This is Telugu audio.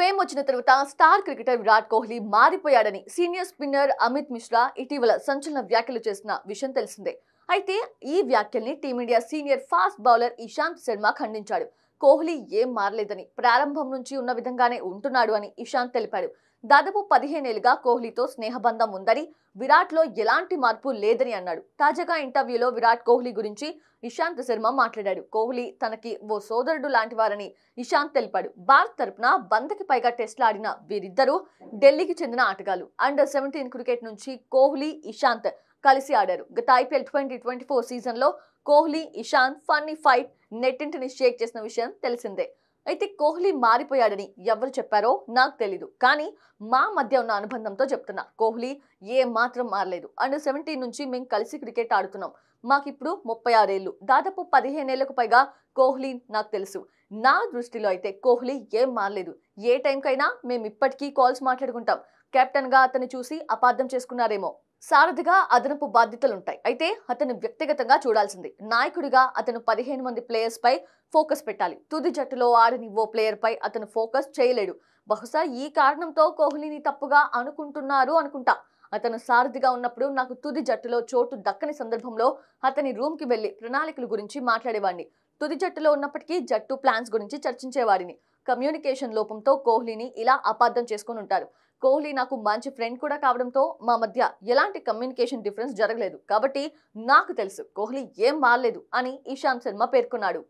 ఫేమ్ వచ్చిన తర్వాత స్టార్ క్రికెటర్ విరాట్ కోహ్లీ మారిపోయాడని సీనియర్ స్పిన్నర్ అమిత్ మిశ్రా ఇటీవల సంచలన వ్యాఖ్యలు చేసిన విషయం తెలిసిందే అయితే ఈ వ్యాఖ్యల్ని team India senior fast bowler Ishant Sharma ఖండించాడు కోహ్లీ ఏం మారలేదని ప్రారంభం నుంచి ఉన్న విధంగానే ఉంటున్నాడు అని ఇషాంత్ తెలిపాడు దాదాపు పదిహేనేళ్లుగా కోహ్లీతో స్నేహబంధం ఉందని విరాట్లో ఎలాంటి మార్పు లేదని అన్నాడు తాజాగా ఇంటర్వ్యూలో విరాట్ కోహ్లీ గురించి ఇషాంత్ శర్మ మాట్లాడాడు కోహ్లీ తనకి ఓ సోదరుడు లాంటి వారని ఇషాంత్ తెలిపాడు భారత్ తరపున వందకి పైగా టెస్టులు ఆడిన వీరిద్దరూ ఢిల్లీకి చెందిన ఆటగాళ్లు అండర్ సెవెంటీన్ క్రికెట్ నుంచి కోహ్లీ ఇషాంత్ కలిసి ఆడారు గత ఐపీఎల్ ట్వంటీ ట్వంటీ ఫోర్ సీజన్లో కోహ్లీ ఇషాన్ ఫన్నీ ఫైట్ నెట్టింటిని షేక్ చేసిన విషయం తెలిసిందే అయితే కోహ్లీ మారిపోయాడని ఎవరు చెప్పారో నాకు తెలీదు కానీ మా మధ్య ఉన్న అనుబంధంతో చెప్తున్నా కోహ్లీ ఏ మాత్రం మారలేదు అండర్ సెవెంటీన్ నుంచి మేము కలిసి క్రికెట్ ఆడుతున్నాం మాకిప్పుడు ముప్పై ఆరేళ్ళు దాదాపు పదిహేనేళ్లకు పైగా కోహ్లీ నాకు తెలుసు నా దృష్టిలో అయితే కోహ్లీ ఏం మారలేదు ఏ టైంకైనా మేము ఇప్పటికీ కాల్స్ మాట్లాడుకుంటాం కెప్టెన్గా అతన్ని చూసి అపార్థం చేసుకున్నారేమో సారథిగా అదనపు బాధ్యతలుంటాయి అయితే అతను వ్యక్తిగతంగా చూడాల్సింది నాయకుడిగా అతను పదిహేను మంది ప్లేయర్స్ పై ఫోకస్ పెట్టాలి తుది జట్టులో ఆడిని ఓ ప్లేయర్ పై అతను ఫోకస్ చేయలేడు బహుశా ఈ కారణంతో కోహ్లీని తప్పుగా అనుకుంటున్నారు అనుకుంటా అతను సారథిగా ఉన్నప్పుడు నాకు తుది జట్టులో చోటు దక్కని సందర్భంలో అతని రూమ్కి వెళ్ళి ప్రణాళికల గురించి మాట్లాడేవాడిని తుది జట్టులో ఉన్నప్పటికీ జట్టు ప్లాన్స్ గురించి చర్చించేవాడిని కమ్యూనికేషన్ లోపంతో కోహ్లీని ఇలా అపార్థం చేసుకుని ఉంటారు కోహ్లీ నాకు మంచి ఫ్రెండ్ కూడా కావడంతో మా మధ్య ఎలాంటి కమ్యూనికేషన్ డిఫరెన్స్ జరగలేదు కాబట్టి నాకు తెలుసు కోహ్లీ ఏం మారలేదు అని ఇషాంత్ శర్మ పేర్కొన్నాడు